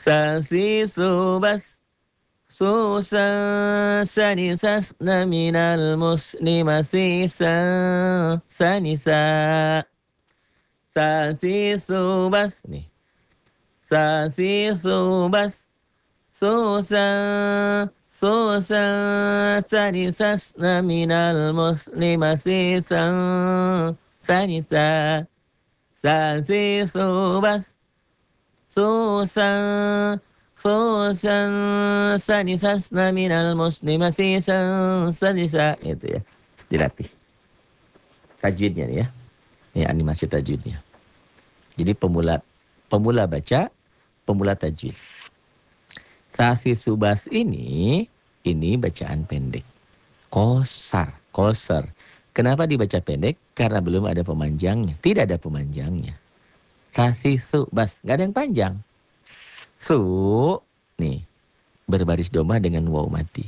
さしそばす。سوسا سنسسن من المسلم سيسا سنسا ساسيس بس ساسيس بس سوسا سوسا سنسسن من المسلم سيسا سنسا ساسيس بس Sosan, ثوسا سادسسنا minal muslima sisan sanisa itu ya dilatih tajwidnya nih ya ini animasi tajwidnya jadi pemula pemula baca pemula tajwid sasi subas ini ini bacaan pendek kosar kosar kenapa dibaca pendek karena belum ada pemanjangnya tidak ada pemanjangnya Sasi su bas. Gak ada yang panjang. Su nih berbaris doma dengan wow mati.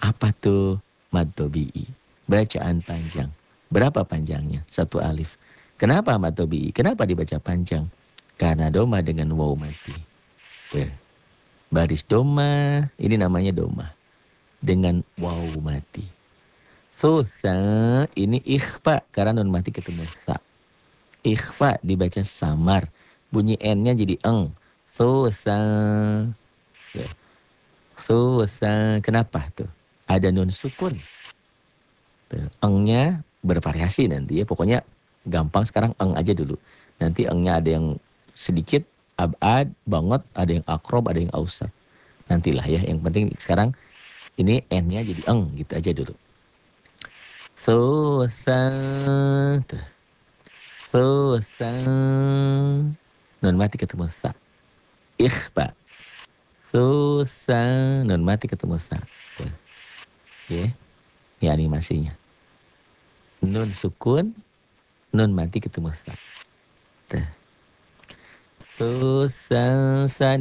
Apa tuh matobi'i? Bacaan panjang. Berapa panjangnya? Satu alif. Kenapa matobi'i? Kenapa dibaca panjang? Karena doma dengan wow mati. Ya. Baris doma, ini namanya doma. Dengan wow mati. Susa ini ikhfa karena non mati ketemu sa. Ikhfa dibaca samar. Bunyi N-nya jadi eng. Susah. Susah. Kenapa tuh? Ada nun sukun. Tuh. Engnya bervariasi nanti ya. Pokoknya gampang sekarang eng aja dulu. Nanti engnya ada yang sedikit, abad, banget, ada yang akrob, ada yang ausat. Nantilah ya. Yang penting sekarang ini N-nya jadi eng gitu aja dulu. Susah. Tuh susah Nun mati ketemu sa. pak susah Nun mati ketemu sa. Ya. Ini ya, animasinya. Nun sukun. Nun mati ketemu sa. susah Susan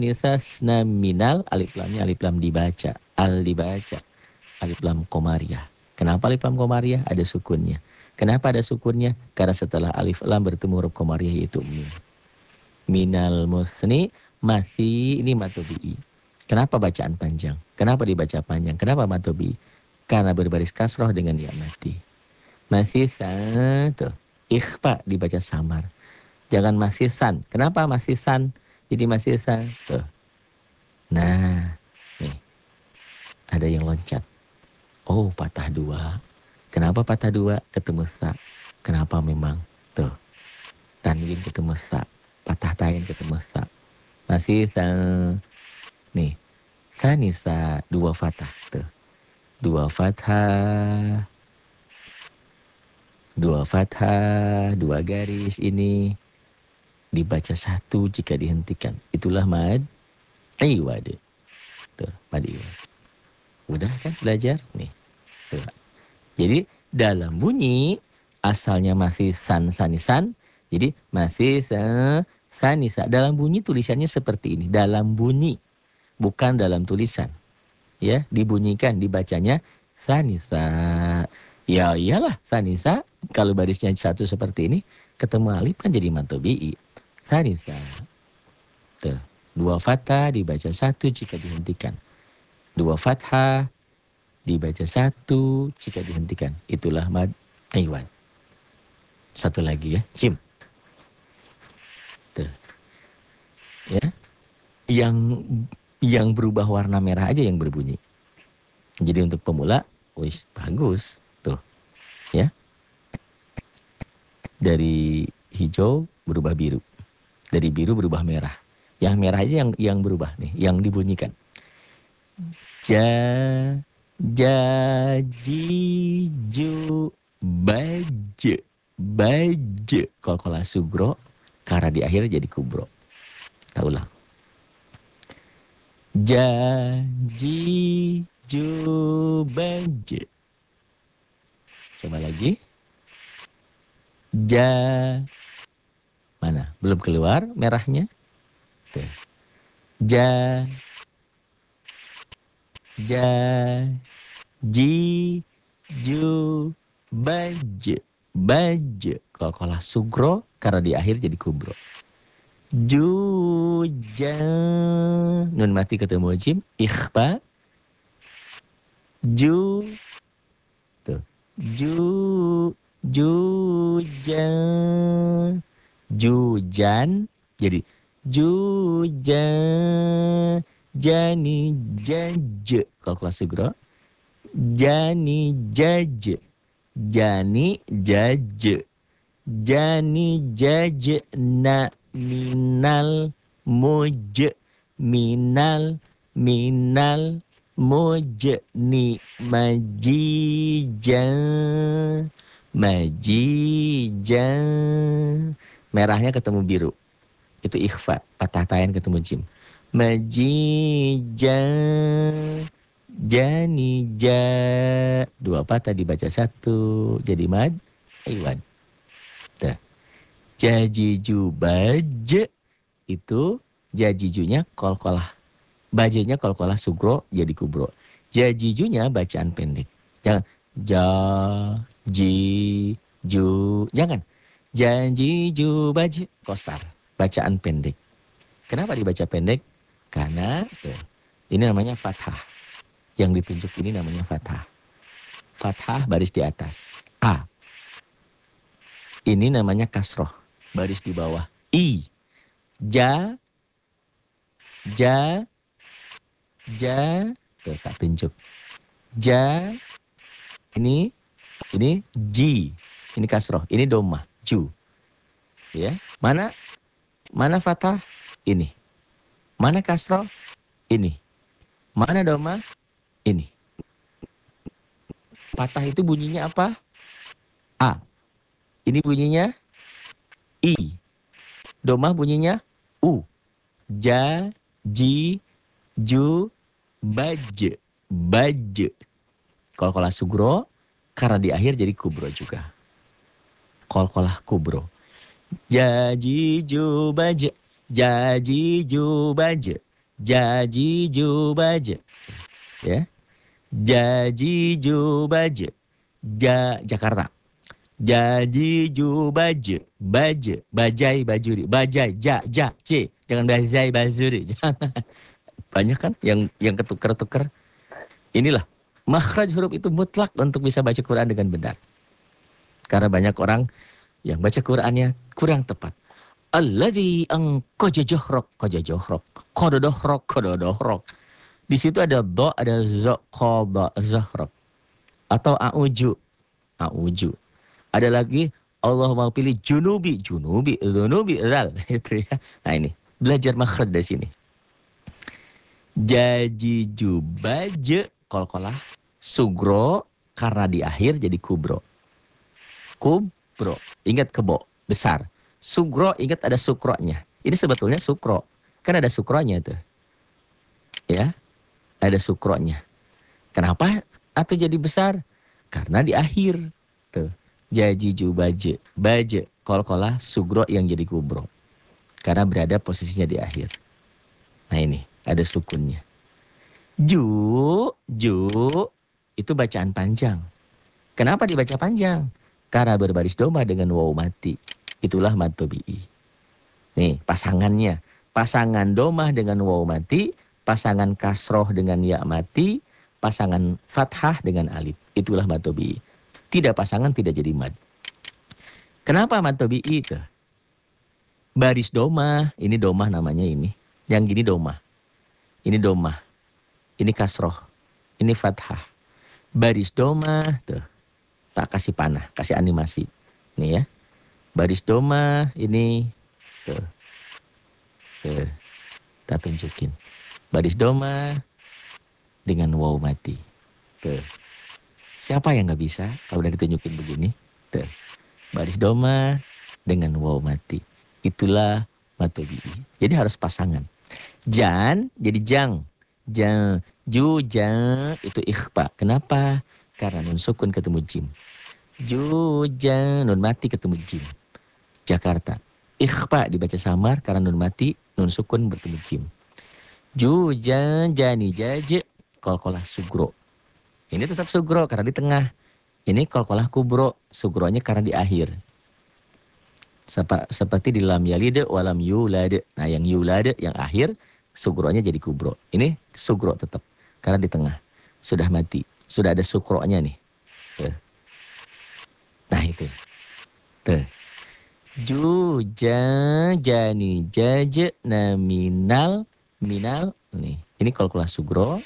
naminal Alif lamnya alif lam dibaca. Al dibaca. Alif lam komaria Kenapa alif lam komaria Ada sukunnya. Kenapa ada sukunnya? Karena setelah alif lam bertemu huruf komariah ya, yaitu min. Minal musni masih ini matobi'i. Kenapa bacaan panjang? Kenapa dibaca panjang? Kenapa matobi? Karena berbaris kasroh dengan ya mati. Masih satu. Ikhfa dibaca samar. Jangan masih san. Kenapa masih san? Jadi masih tuh. Nah, nih. Ada yang loncat. Oh, patah dua Kenapa patah dua ketemu sa? Kenapa memang tuh tanwin ketemu sa, patah tain ketemu sa. Masih sa nih sa nisa dua fatah tuh dua fathah dua fathah dua garis ini dibaca satu jika dihentikan itulah mad iwad tuh mad iwad udah kan belajar nih tuh jadi dalam bunyi asalnya masih san sanisan. Jadi masih san sanisa. Dalam bunyi tulisannya seperti ini. Dalam bunyi bukan dalam tulisan. Ya, dibunyikan dibacanya sanisa. Ya iyalah sanisa kalau barisnya satu seperti ini ketemu alif kan jadi mantobi Sanisa. Tuh. Dua fatha dibaca satu jika dihentikan. Dua fathah dibaca satu, jika dihentikan. Itulah mad iwan. Satu lagi ya, jim. Tuh. Ya. Yang yang berubah warna merah aja yang berbunyi. Jadi untuk pemula, wis bagus tuh. Ya. Dari hijau berubah biru. Dari biru berubah merah. Yang merah aja yang yang berubah nih, yang dibunyikan. Ja Jaji ju baje baje kola sugro kara di akhir jadi kubro. Taulah. Jaji ju baje. Coba lagi. Ja mana? Belum keluar merahnya. Tuh. Ja ja ji ju baj baj kalau kalah sugro karena di akhir jadi kubro juja nun mati ketemu jim ikhfa ju tuh ju juja jujan jadi juja jani jaje kalau kelas segera jani jaje, jani jaje, jani jaje na minal moje, minal minal moje ni majijan majijan merahnya ketemu biru itu ikhfa patah tayan ketemu jim majijan janija dua patah dibaca satu jadi mad iwan dah jajiju baj itu jajijunya kolkolah bajenya kolkolah sugro jadi kubro jajijunya bacaan pendek jangan ja ji ju jangan janji baje kosar bacaan pendek kenapa dibaca pendek karena ini namanya fathah. Yang ditunjuk ini namanya fathah. Fathah baris di atas. A. Ini namanya kasroh. Baris di bawah. I. Ja. Ja. Ja. Tuh, tak tunjuk. Ja. Ini. Ini j Ini kasroh. Ini domah. Ju. Ya. Mana? Mana fathah? Ini. Mana kasro? Ini. Mana doma? Ini. Patah itu bunyinya apa? A. Ini bunyinya I. Doma bunyinya U. Ja, ji, ju, baj. Baj. Kalau sugro, karena di akhir jadi kubro juga. Kol-kolah kubro. Jaji ju baj. Jaji jubaj. Jaji jubaj. Ya. Jaji jubaj. Ja, Jakarta. Jadi jubaj, baj, bajai bajuri, bajai, ja, ja, c, jangan bajai bajuri, Banyak kan yang yang ketuker-tuker. Inilah makhraj huruf itu mutlak untuk bisa baca Quran dengan benar. Karena banyak orang yang baca Qurannya kurang tepat. Alladhi ang kojajohrok, kojajohrok, kododohrok, kododohrok. Di situ ada do, ada zo, koba, zahrok. Atau auju, auju. Ada lagi, Allah mau pilih junubi, junubi, junubi, ral. Itu ya. Nah ini, belajar makhrad dari sini. Jaji jubaje, kolah sugro, karena di akhir jadi kubro. Kubro, ingat kebo, besar Sugro, ingat ada sukronya. Ini sebetulnya sukro. Kan ada sukronya tuh, Ya, ada sukronya. Kenapa atau jadi besar? Karena di akhir. Tuh. Jaji jubaje. Baje. kol sugro yang jadi kubro. Karena berada posisinya di akhir. Nah ini, ada sukunnya. Ju, ju, itu bacaan panjang. Kenapa dibaca panjang? Karena berbaris doma dengan wow mati itulah mad tobi'i. Nih, pasangannya. Pasangan domah dengan waw mati, pasangan kasroh dengan ya mati, pasangan fathah dengan alif. Itulah mad tobi'i. Tidak pasangan tidak jadi mad. Kenapa mad tobi'i itu? Baris domah, ini domah namanya ini. Yang gini domah. Ini domah. Ini kasroh. Ini fathah. Baris domah, tuh. Tak kasih panah, kasih animasi. Nih ya baris doma ini tuh. Tuh. Kita tunjukin. Baris doma dengan wow mati. Tuh. Siapa yang nggak bisa kalau udah ditunjukin begini? Tuh. Baris doma dengan wow mati. Itulah matobi. Jadi harus pasangan. Jan jadi jang. Jang, ju, jang itu ikhfa. Kenapa? Karena nun sukun ketemu jim. Ju, jang, nun mati ketemu jim. Jakarta. Ikhfa dibaca samar karena nun mati, nun sukun bertemu jim. Jujan jani jaje kolkolah sugro. Ini tetap sugro karena di tengah. Ini kolkolah kubro, sugronya karena di akhir. seperti di lam yalide walam yulade. Nah yang yulade yang akhir sugronya jadi kubro. Ini sugro tetap karena di tengah. Sudah mati, sudah ada sukronya nih. Nah itu. Tuh ju jajani na minal minal nih ini kalkulasi sugro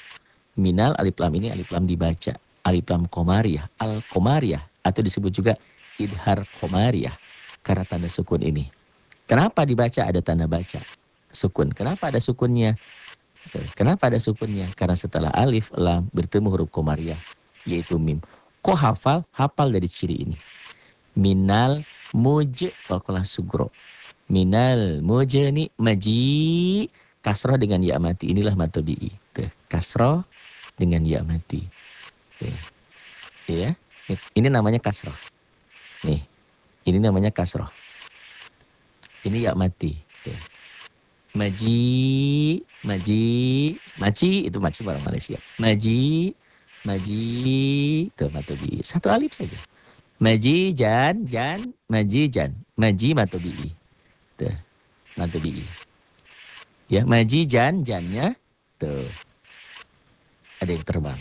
minal alif lam ini alif lam dibaca alif lam komariah al komariah atau disebut juga idhar komariah karena tanda sukun ini kenapa dibaca ada tanda baca sukun kenapa ada sukunnya kenapa ada sukunnya karena setelah alif lam bertemu huruf komariah yaitu mim kok hafal hafal dari ciri ini minal muj qalqalah sugro minal ni maji kasro dengan ya mati inilah matobi'i tuh kasro dengan ya mati ya ini namanya kasro, nih ini namanya kasro, ini ya mati tuh. maji maji maji itu maji barang Malaysia maji maji tuh matobi'i satu alif saja Majijan, jan, majijan. Maji matobi Tuh. matobi Ya, majijan, jannya. Tuh. Ada yang terbang.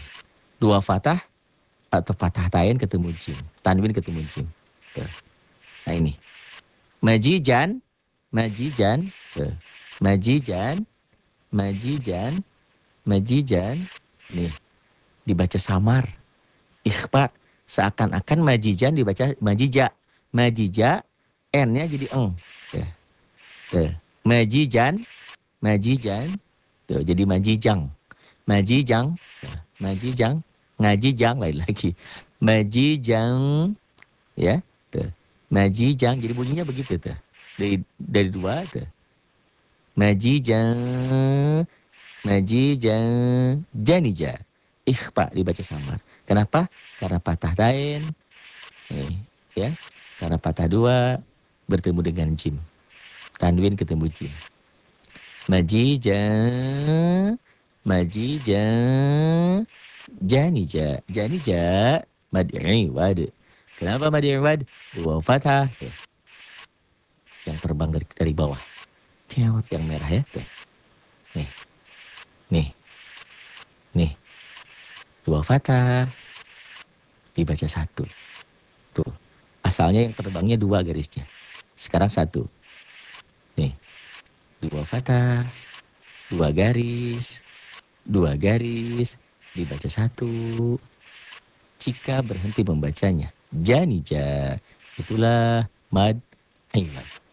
Dua fatah atau fatah tain ketemu jim. Tanwin ketemu jim. Tuh. Nah ini. Majijan, majijan. Tuh. Majijan, majijan, majijan. Nih. Dibaca samar. Ikhfa seakan-akan majijan dibaca majija. Majija n-nya jadi eng. Tuh. Tuh. Majijan, majijan. Tuh, jadi majijang. Majijang, majijang, ngajijang lain lagi. Majijang ya. Tuh. Majijang jadi bunyinya begitu tuh. Dari dari dua tuh. Majijang, majijang, janija ikhfa dibaca samar. Kenapa? Karena patah lain, ya, karena patah dua bertemu dengan jim. Tanwin ketemu jim. Majija, majija, janija, janija, madi'i wad. Kenapa madi'i wad? Dua fathah. Ya. Yang terbang dari, dari bawah. Cewek yang merah ya. Nih, nih, nih dua fata dibaca satu. Tuh. Asalnya yang terbangnya dua garisnya. Sekarang satu. Nih. dua fata dua garis, dua garis, dibaca satu. Jika berhenti membacanya, janija, itulah mad ayat